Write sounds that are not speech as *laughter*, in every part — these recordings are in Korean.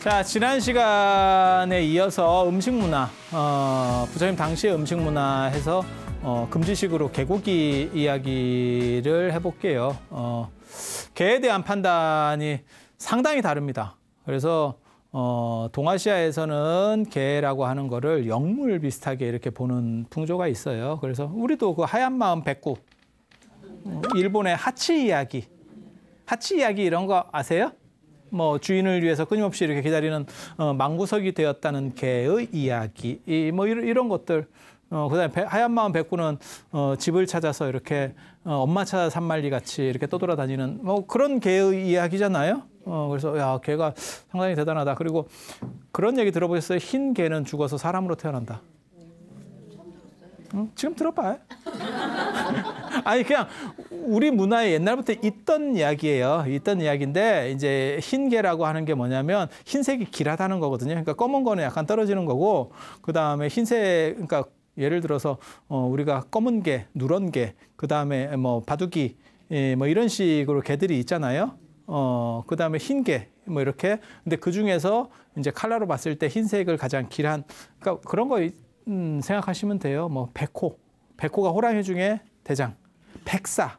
자, 지난 시간에 이어서 음식 문화, 어, 부처님 당시의 음식 문화해서 어, 금지식으로 개고기 이야기를 해볼게요. 어, 개에 대한 판단이 상당히 다릅니다. 그래서 어, 동아시아에서는 개라고 하는 거를 영물 비슷하게 이렇게 보는 풍조가 있어요. 그래서 우리도 그 하얀 마음 백구, 어, 일본의 하치 이야기, 하치 이야기 이런 거 아세요? 뭐 주인을 위해서 끊임없이 이렇게 기다리는 어, 망구석이 되었다는 개의 이야기 이뭐 이런, 이런 것들 어, 그다음에 하얀 마음 백구는 어, 집을 찾아서 이렇게 어, 엄마 찾아 산말리 같이 이렇게 떠돌아다니는 뭐 그런 개의 이야기잖아요. 어, 그래서 야 개가 상당히 대단하다. 그리고 그런 얘기 들어보셨어요? 흰 개는 죽어서 사람으로 태어난다. 응? 지금 들어봐요. *laughs* *laughs* 아니 그냥 우리 문화에 옛날부터 있던 이야기예요. 있던 이야기인데 이제 흰개라고 하는 게 뭐냐면 흰색이 길하다는 거거든요. 그러니까 검은 거는 약간 떨어지는 거고 그 다음에 흰색 그러니까 예를 들어서 어, 우리가 검은 개, 누런 개, 그 다음에 뭐 바둑이 예, 뭐 이런 식으로 개들이 있잖아요. 어, 그 다음에 흰 개, 뭐 이렇게. 근데 그 중에서 이제 칼라로 봤을 때 흰색을 가장 길한, 그러니까 그런 거 음, 생각하시면 돼요. 뭐 백호, 백호가 호랑이 중에 대장. 백사,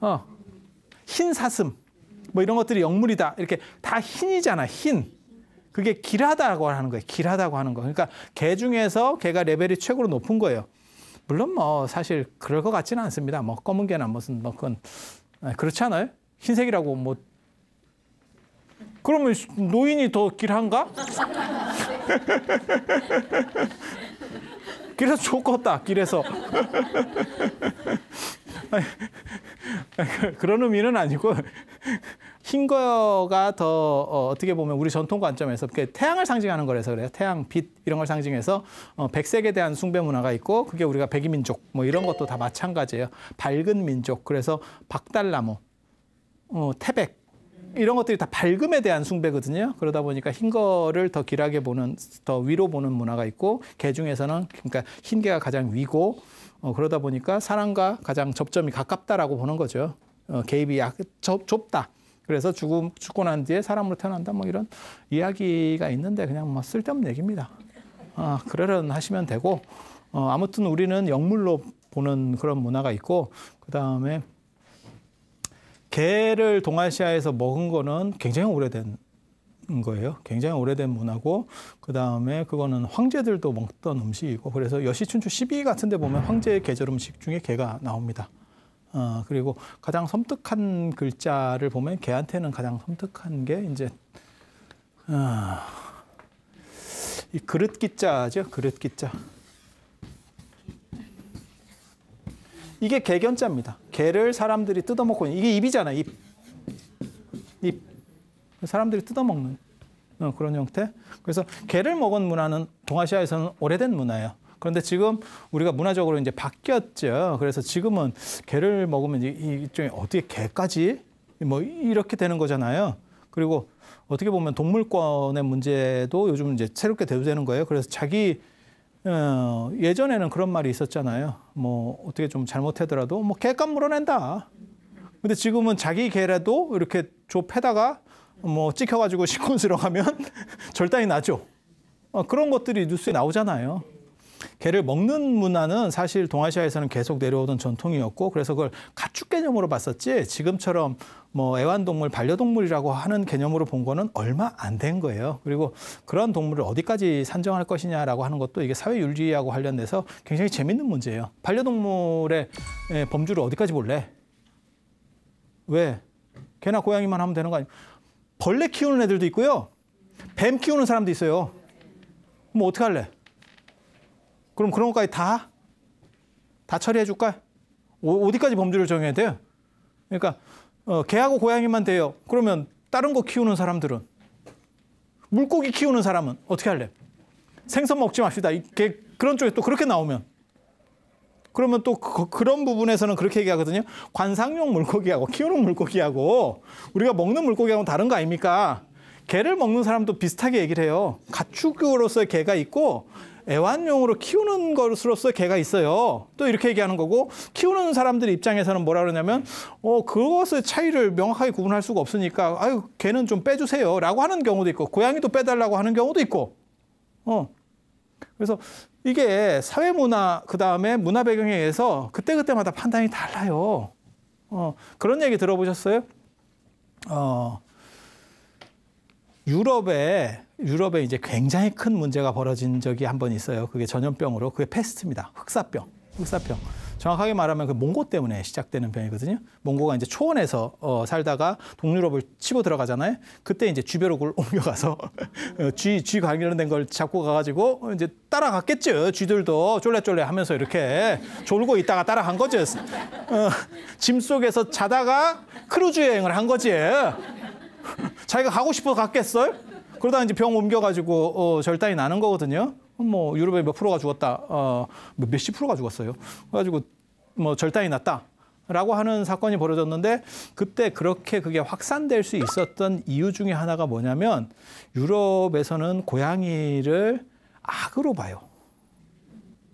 어, 흰 사슴, 뭐 이런 것들이 영물이다. 이렇게 다 흰이잖아, 흰. 그게 길하다고 하는 거예요. 길하다고 하는 거. 그러니까 개 중에서 개가 레벨이 최고로 높은 거예요. 물론 뭐 사실 그럴 것 같지는 않습니다. 뭐 검은 개나 무슨 뭐 그건 네, 그렇지 아요 흰색이라고 뭐 그러면 노인이 더 길한가? *laughs* 길에서 죽었다. 길에서. 그런 의미는 아니고 흰거가 더 어, 떻게 보면 우리 전통 관점에서 태양을 상징하는 거라서 그래요. 태양, 빛 이런 걸 상징해서 어, 백색에 대한 숭배 문화가 있고 그게 우리가 백이민족 뭐 이런 것도 다 마찬가지예요. 밝은 민족 그래서 박달나무, 어, 태백 이런 것들이 다 밝음에 대한 숭배거든요. 그러다 보니까 흰 거를 더 길하게 보는, 더 위로 보는 문화가 있고, 개 중에서는, 그러니까 흰 개가 가장 위고, 어, 그러다 보니까 사람과 가장 접점이 가깝다라고 보는 거죠. 어, 개입이 약, 좁, 좁다. 그래서 죽음, 죽고 난 뒤에 사람으로 태어난다. 뭐 이런 이야기가 있는데 그냥 뭐 쓸데없는 얘기입니다. 아, 그러려는 하시면 되고, 어, 아무튼 우리는 영물로 보는 그런 문화가 있고, 그 다음에 개를 동아시아에서 먹은 거는 굉장히 오래된 거예요. 굉장히 오래된 문화고 그 다음에 그거는 황제들도 먹던 음식이고 그래서 여시춘추 12 같은데 보면 황제의 계절 음식 중에 개가 나옵니다. 어, 그리고 가장 섬뜩한 글자를 보면 개한테는 가장 섬뜩한 게 이제 어, 이 그릇기자죠. 그릇기자 이게 개견자입니다. 개를 사람들이 뜯어먹고 이게 입이잖아 입. 입. 사람들이 뜯어먹는 어, 그런 형태. 그래서 개를 먹은 문화는 동아시아에서는 오래된 문화예요. 그런데 지금 우리가 문화적으로 이제 바뀌었죠. 그래서 지금은 개를 먹으면 이쪽에 어떻게 개까지 뭐 이렇게 되는 거잖아요. 그리고 어떻게 보면 동물권의 문제도 요즘 이제 새롭게 대두되는 거예요. 그래서 자기 어, 예전에는 그런 말이 있었잖아요. 뭐 어떻게 좀 잘못하더라도 뭐 개값 물어낸다. 근데 지금은 자기 개라도 이렇게 좁혀다가 뭐 찍혀가지고 *laughs* 시콘스러 가면 *laughs* 절단이 나죠. 어, 그런 것들이 뉴스에 나오잖아요. 개를 먹는 문화는 사실 동아시아에서는 계속 내려오던 전통이었고 그래서 그걸 가축 개념으로 봤었지 지금처럼 뭐 애완동물, 반려동물이라고 하는 개념으로 본 거는 얼마 안 된 거예요. 그리고 그러한 동물을 어디까지 산정할 것이냐라고 하는 것도 이게 사회윤리하고 관련돼서 굉장히 재밌는 문제예요. 반려동물의 예, 범주를 어디까지 볼래? 왜? 개나 고양이만 하면 되는 거아니에 벌레 키우는 애들도 있고요. 뱀 키우는 사람도 있어요. 뭐 어떻게 할래? 그럼 그런 것까지 다, 다 처리해 줄까요? 어디까지 범주를 정해야 돼요? 그러니까, 어, 개하고 고양이만 돼요. 그러면 다른 거 키우는 사람들은? 물고기 키우는 사람은 어떻게 할래? 생선 먹지 맙시다. 이게 그런 쪽에 또 그렇게 나오면. 그러면 또 그, 런 부분에서는 그렇게 얘기하거든요. 관상용 물고기하고 키우는 물고기하고 우리가 먹는 물고기하고 다른 거 아닙니까? 개를 먹는 사람도 비슷하게 얘기를 해요. 가축으로서의 개가 있고 애완용으로 키우는 것으로서 개가 있어요. 또 이렇게 얘기하는 거고 키우는 사람들 입장에서는 뭐라 그러냐면 어 그것의 차이를 명확하게 구분할 수가 없으니까 아유 개는 좀 빼주세요라고 하는 경우도 있고 고양이도 빼달라고 하는 경우도 있고 어 그래서 이게 사회 문화 그 다음에 문화 배경에 의해서 그때 그때마다 판단이 달라요. 어 그런 얘기 들어보셨어요? 어유럽에 유럽에 이제 굉장히 큰 문제가 벌어진 적이 한 번 있어요. 그게 전염병으로 그게 패스트입니다. 흑사병, 흑사병. 정확하게 말하면 그 몽고 때문에 시작되는 병이거든요. 몽고가 이제 초원에서 어, 살다가 동유럽을 치고 들어가잖아요. 그때 이제 주변룩을 옮겨가서 *laughs* 어, 쥐, 쥐 관련된 걸 잡고 가가지고 이제 따라갔겠죠. 쥐들도 쫄래쫄래 하면서 이렇게 졸고 있다가 따라간 거죠. 어, 짐 속에서 자다가 크루즈 여행을 한 거지. *laughs* 자기가 가고 싶어서 갔겠어요? 그러다 이제 병 옮겨가지고 어, 절단이 나는 거거든요. 뭐 유럽에 몇 프로가 죽었다, 어, 몇십 프로가 죽었어요. 그래가지고 뭐 절단이 났다. 라고 하는 사건이 벌어졌는데 그때 그렇게 그게 확산될 수 있었던 이유 중에 하나가 뭐냐면 유럽에서는 고양이를 악으로 봐요.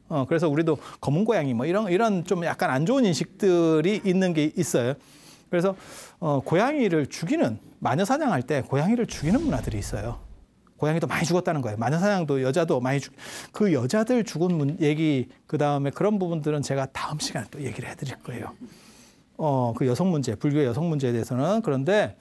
어, 그래서 우리도 검은 고양이 뭐 이런 이런 좀 약간 안 좋은 인식들이 있는 게 있어요. 그래서 어, 고양이를 죽이는 마녀 사냥할 때 고양이를 죽이는 문화들이 있어요. 고양이도 많이 죽었다는 거예요. 마녀 사냥도 여자도 많이 죽. 그 여자들 죽은 문, 얘기 그 다음에 그런 부분들은 제가 다음 시간에 또 얘기를 해드릴 거예요. 어, 그 여성 문제, 불교 여성 문제에 대해서는 그런데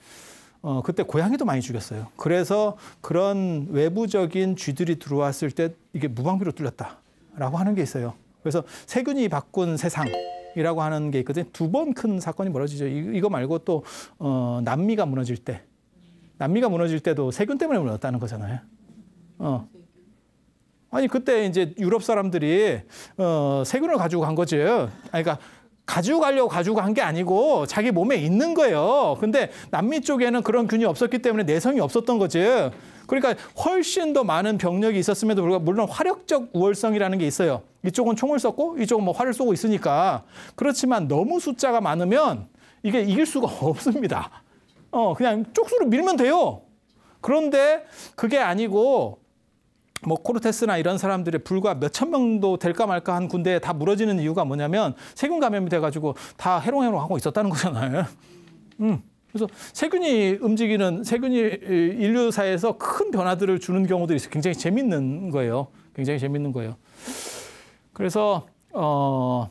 어, 그때 고양이도 많이 죽였어요. 그래서 그런 외부적인 쥐들이 들어왔을 때 이게 무방비로 뚫렸다라고 하는 게 있어요. 그래서 세균이 바꾼 세상. 이라고 하는 게 있거든요. 두 번 큰 사건이 벌어지죠. 이거 말고 또 어, 남미가 무너질 때, 남미가 무너질 때도 세균 때문에 무너졌다는 거잖아요. 어. 아니 그때 이제 유럽 사람들이 어, 세균을 가지고 간 거지. 그러니까 가지고 가려고 가지고 간 게 아니고 자기 몸에 있는 거예요. 근데 남미 쪽에는 그런 균이 없었기 때문에 내성이 없었던 거지. 그러니까 훨씬 더 많은 병력이 있었음에도 불구하고 물론 화력적 우월성이라는 게 있어요. 이쪽은 총을 쏘고 이쪽은 뭐 활을 쏘고 있으니까 그렇지만 너무 숫자가 많으면 이게 이길 수가 *laughs* 없습니다. 어 그냥 쪽수로 밀면 돼요. 그런데 그게 아니고 뭐 코르테스나 이런 사람들의 불과 몇천 명도 될까 말까 한 군대에 다 무너지는 이유가 뭐냐면 세균 감염이 돼가지고 다 해롱해롱하고 있었다는 거잖아요. 음. 그래서 세균이 움직이는 세균이 인류사에서 큰 변화들을 주는 경우들이 있어요. 굉장히 재밌는 거예요. 굉장히 재밌는 거예요. 그래서 어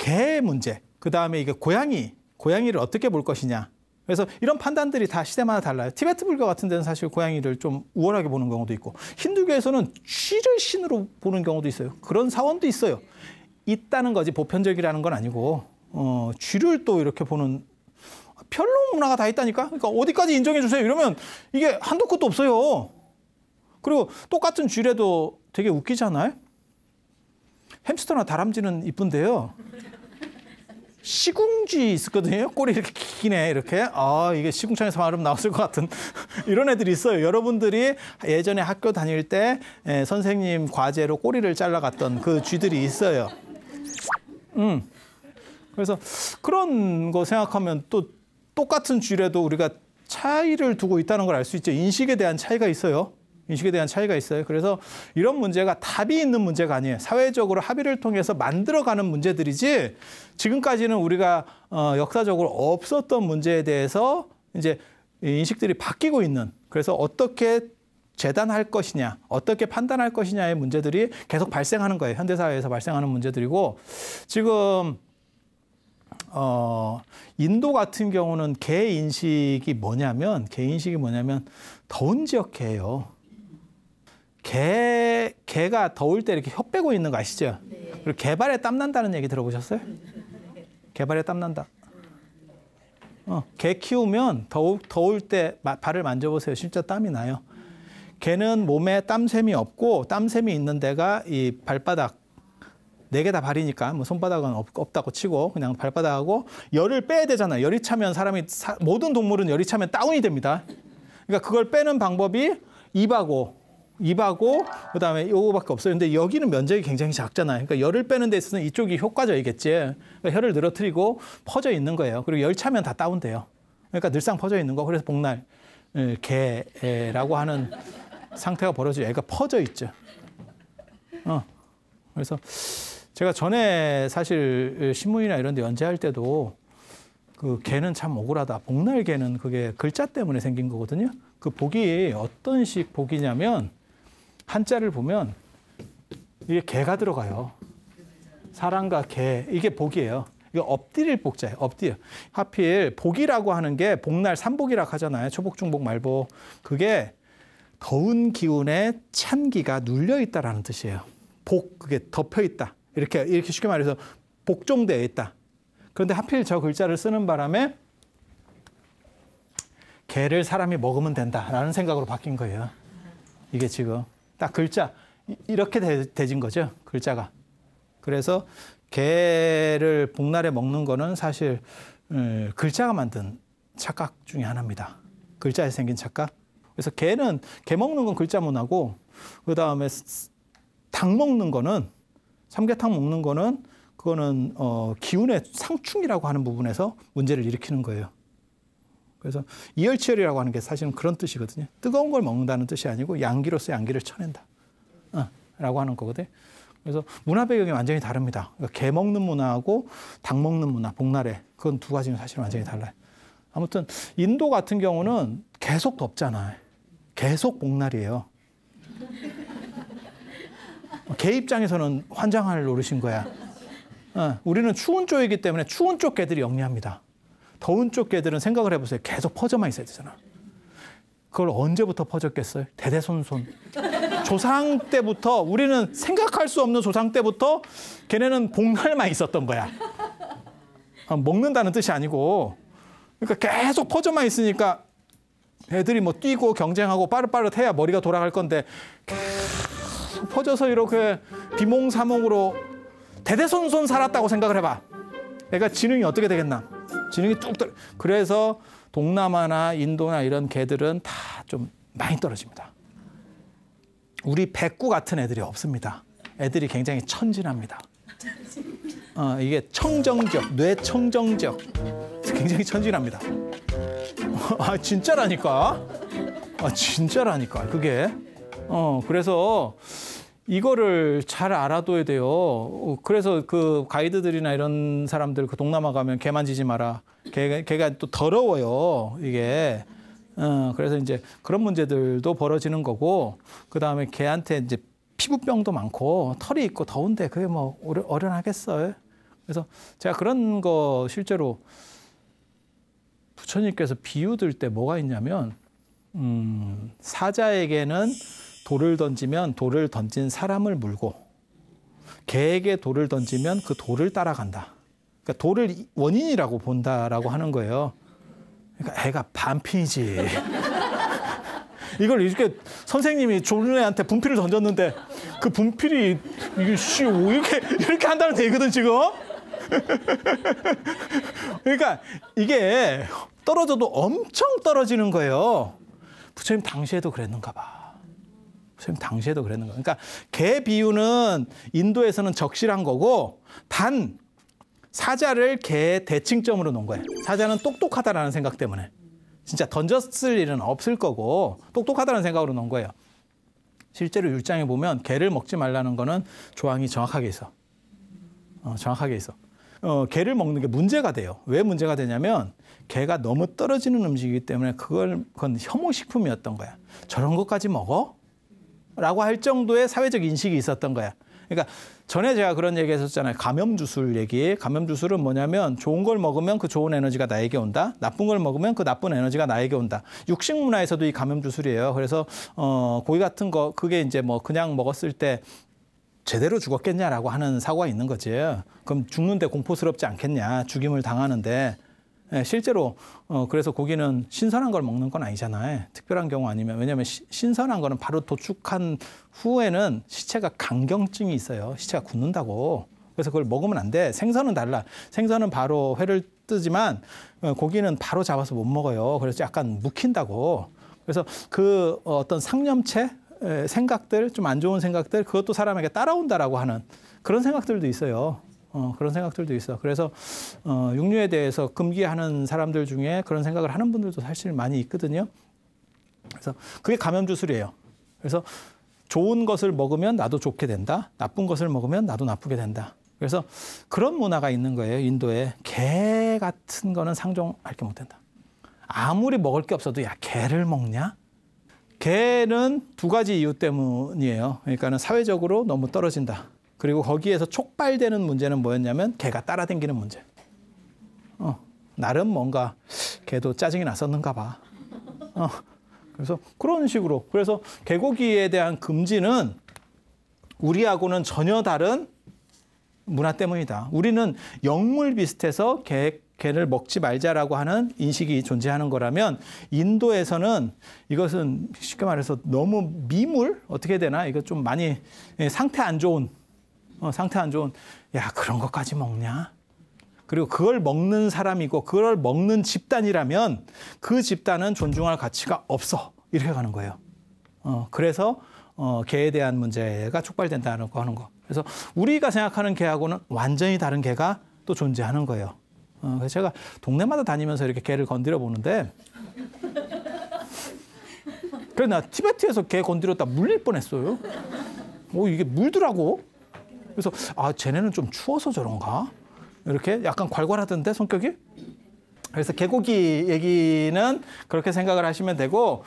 개 문제. 그다음에 이게 고양이, 고양이를 어떻게 볼 것이냐. 그래서 이런 판단들이 다 시대마다 달라요. 티베트 불교 같은 데는 사실 고양이를 좀 우월하게 보는 경우도 있고 힌두교에서는 쥐를 신으로 보는 경우도 있어요. 그런 사원도 있어요. 있다는 거지 보편적이라는 건 아니고 어, 쥐를 또 이렇게 보는 별로 문화가 다 있다니까. 그러니까 어디까지 인정해 주세요 이러면 이게 한도 끝도 없어요. 그리고 똑같은 쥐래도 되게 웃기잖아요. 햄스터나 다람쥐는 이쁜데요. 시궁쥐 있었거든요. 꼬리 이렇게 기네 이렇게. 아 이게 시궁창에서 말하면 나왔을 것 같은 *laughs* 이런 애들이 있어요. 여러분들이 예전에 학교 다닐 때 예, 선생님 과제로 꼬리를 잘라갔던 그 쥐들이 있어요. 음. 그래서 그런 거 생각하면 또 똑같은 줄에도 우리가 차이를 두고 있다는 걸 알 수 있죠. 인식에 대한 차이가 있어요. 인식에 대한 차이가 있어요. 그래서 이런 문제가 답이 있는 문제가 아니에요. 사회적으로 합의를 통해서 만들어가는 문제들이지 지금까지는 우리가 어, 역사적으로 없었던 문제에 대해서 이제 인식들이 바뀌고 있는 그래서 어떻게 재단할 것이냐, 어떻게 판단할 것이냐의 문제들이 계속 발생하는 거예요. 현대사회에서 발생하는 문제들이고 지금 어, 인도 같은 경우는 개 인식이 뭐냐면 개 인식이 뭐냐면 더운 지역 개예요. 개 개가 더울 때 이렇게 혀 빼고 있는 거 아시죠? 네. 그리고 개발에 땀 난다는 얘기 들어보셨어요? 개발에 땀 난다. 어, 개 키우면 더우, 더울 때 마, 발을 만져보세요. 진짜 땀이 나요. 개는 몸에 땀샘이 없고 땀샘이 있는 데가 이 발바닥 네개다 발이니까 뭐 손바닥은 없, 다고 치고 그냥 발바닥하고 열을 빼야 되잖아요. 열이 차면 사람이 사, 모든 동물은 열이 차면 다운이 됩니다. 그러니까 그걸 빼는 방법이 입하고 입하고 그다음에 요거밖에 없어요. 근데 여기는 면적이 굉장히 작잖아요. 그러니까 열을 빼는 데 있어서는 이쪽이 효과적이겠지. 그러니까 혀를 늘어뜨리고 퍼져 있는 거예요. 그리고 열 차면 다 다운돼요. 그러니까 늘상 퍼져 있는 거. 그래서 복날 예, 개라고 하는 상태가 벌어지고 애가 퍼져 있죠. 어. 그래서 제가 전에 사실 신문이나 이런 데 연재할 때도 그 개는 참 억울하다. 복날 개는 그게 글자 때문에 생긴 거거든요. 그 복이 어떤 식 복이냐면 한자를 보면 이게 개가 들어가요. 사랑과 개 이게 복이에요. 이거 엎드릴 복자예요. 엎드려. 하필 복이라고 하는 게 복날 삼복이라고 하잖아요. 초복, 중복, 말복. 그게 더운 기운에 찬기가 눌려 있다라는 뜻이에요. 복 그게 덮여 있다. 이렇게 이렇게 쉽게 말해서 복종되어 있다. 그런데 하필 저 글자를 쓰는 바람에 개를 사람이 먹으면 된다라는 생각으로 바뀐 거예요. 이게 지금 딱 글자 이렇게 되, 진 거죠. 글자가. 그래서 개를 복날에 먹는 거는 사실 음, 글자가 만든 착각 중에 하나입니다. 글자에 생긴 착각. 그래서 개는 개 먹는 건 글자 문화고 그 다음에 닭 먹는 거는 삼계탕 먹는 거는 그거는 어, 기운의 상충이라고 하는 부분에서 문제를 일으키는 거예요. 그래서 이열치열이라고 하는 게 사실은 그런 뜻이거든요. 뜨거운 걸 먹는다는 뜻이 아니고 양기로서 양기를 쳐낸다. 어, 라고 하는 거거든. 그래서 문화 배경이 완전히 다릅니다. 그러니까 개 먹는 문화하고 닭 먹는 문화, 복날에 그건 두 가지는 사실 완전히 달라요. 아무튼 인도 같은 경우는 계속 덥잖아요. 계속 복날이에요. 개 입장에서는 환장할 노릇인 거야. 어, 우리는 추운 쪽이기 때문에 추운 쪽 개들이 영리합니다. 더운 쪽 개들은 생각을 해보세요. 계속 퍼져만 있어야 되잖아. 그걸 언제부터 퍼졌겠어요? 대대손손. 조상 때부터 우리는 생각할 수 없는 조상 때부터 걔네는 복날만 있었던 거야. 어, 먹는다는 뜻이 아니고 그러니까 계속 퍼져만 있으니까 애들이 뭐 뛰고 경쟁하고 빠릇빠릇해야 머리가 돌아갈 건데 퍼져서 이렇게 비몽사몽으로 대대손손 살았다고 생각을 해봐. 애가 지능이 어떻게 되겠나? 지능이 뚝 떨. 그래서 동남아나 인도나 이런 개들은 다 좀 많이 떨어집니다. 우리 백구 같은 애들이 없습니다. 애들이 굉장히 천진합니다. 어, 이게 청정적, 뇌 청정적. 굉장히 천진합니다. 아, 진짜라니까. 아, 진짜라니까. 그게. 어, 그래서 이거를 잘 알아둬야 돼요. 어, 그래서 그 가이드들이나 이런 사람들 그 동남아 가면 개 만지지 마라. 개, 개가 또 더러워요. 이게. 어, 그래서 이제 그런 문제들도 벌어지는 거고, 그 다음에 개한테 이제 피부병도 많고, 털이 있고 더운데 그게 뭐 어련, 하겠어요 그래서 제가 그런 거 실제로 부처님께서 비유들 때 뭐가 있냐면, 음, 사자에게는 돌을 던지면 돌을 던진 사람을 물고 개에게 돌을 던지면 그 돌을 따라간다. 그러니까 돌을 원인이라고 본다라고 하는 거예요. 그러니까 애가 반핀이지. *laughs* 이걸 이렇게 선생님이 조르네한테 분필을 던졌는데 그 분필이 이게 씨 이렇게 이렇게 한다는 얘기거든 지금. *laughs* 그러니까 이게 떨어져도 엄청 떨어지는 거예요. 부처님 당시에도 그랬는가 봐. 선생님 당시에도 그랬는 거예요. 그러니까 개 비유는 인도에서는 적실한 거고 단 사자를 개의 대칭점으로 놓은 거예요. 사자는 똑똑하다라는 생각 때문에 진짜 던졌을 일은 없을 거고 똑똑하다는 생각으로 놓은 거예요. 실제로 율장에 보면 개를 먹지 말라는 거는 조항이 정확하게 있어. 어, 정확하게 있어. 어, 개를 먹는 게 문제가 돼요. 왜 문제가 되냐면 개가 너무 떨어지는 음식이기 때문에 그걸 그건 혐오식품이었던 거야. 저런 것까지 먹어? 라고 할 정도의 사회적 인식이 있었던 거야. 그러니까 전에 제가 그런 얘기 했었잖아요. 감염주술 얘기. 감염주술은 뭐냐면 좋은 걸 먹으면 그 좋은 에너지가 나에게 온다. 나쁜 걸 먹으면 그 나쁜 에너지가 나에게 온다. 육식 문화에서도 이 감염주술이에요. 그래서 어 고기 같은 거 그게 이제 뭐 그냥 먹었을 때 제대로 죽었겠냐라고 하는 사고가 있는 거지. 그럼 죽는데 공포스럽지 않겠냐. 죽임을 당하는데. 예, 실제로 어, 그래서 고기는 신선한 걸 먹는 건 아니잖아요. 특별한 경우 아니면 왜냐하면 시, 신선한 거는 바로 도축한 후에는 시체가 강경증이 있어요. 시체가 굳는다고. 그래서 그걸 먹으면 안 돼. 생선은 달라. 생선은 바로 회를 뜨지만 어, 고기는 바로 잡아서 못 먹어요. 그래서 약간 묵힌다고. 그래서 그 어, 어떤 상념체 생각들 좀 안 좋은 생각들 그것도 사람에게 따라온다라고 하는 그런 생각들도 있어요. 어, 그런 생각들도 있어. 그래서 어, 육류에 대해서 금기하는 사람들 중에 그런 생각을 하는 분들도 사실 많이 있거든요. 그래서 그게 감염 주술이에요. 그래서 좋은 것을 먹으면 나도 좋게 된다. 나쁜 것을 먹으면 나도 나쁘게 된다. 그래서 그런 문화가 있는 거예요. 인도에 개 같은 거는 상종할 게 못 된다. 아무리 먹을 게 없어도 야 개를 먹냐? 개는 두 가지 이유 때문이에요. 그러니까는 사회적으로 너무 떨어진다. 그리고 거기에서 촉발되는 문제는 뭐였냐면 걔가 따라댕기는 문제. 어, 나름 뭔가 걔도 짜증이 났었는가 봐. 어, 그래서 그런 식으로. 그래서 개고기에 대한 금지는 우리하고는 전혀 다른 문화 때문이다. 우리는 영물 비슷해서 개, 개를 먹지 말자라고 하는 인식이 존재하는 거라면 인도에서는 이것은 쉽게 말해서 너무 미물 어떻게 되나 이거 좀 많이 예, 상태 안 좋은 어, 상태 안 좋은 야 그런 것까지 먹냐? 그리고 그걸 먹는 사람이고 그걸 먹는 집단이라면 그 집단은 존중할 가치가 없어 이렇게 가는 거예요. 어, 그래서 어, 개에 대한 문제가 촉발된다는 거 하는 거. 그래서 우리가 생각하는 개하고는 완전히 다른 개가 또 존재하는 거예요. 어, 그래서 제가 동네마다 다니면서 이렇게 개를 건드려 보는데 그래 나 티베트에서 개 건드렸다 물릴 뻔했어요. 오 어, 이게 물더라고. 그래서 아 쟤네는 좀 추워서 저런가? 이렇게 약간 괄괄하던데 성격이? 그래서 개고기 얘기는 그렇게 생각을 하시면 되고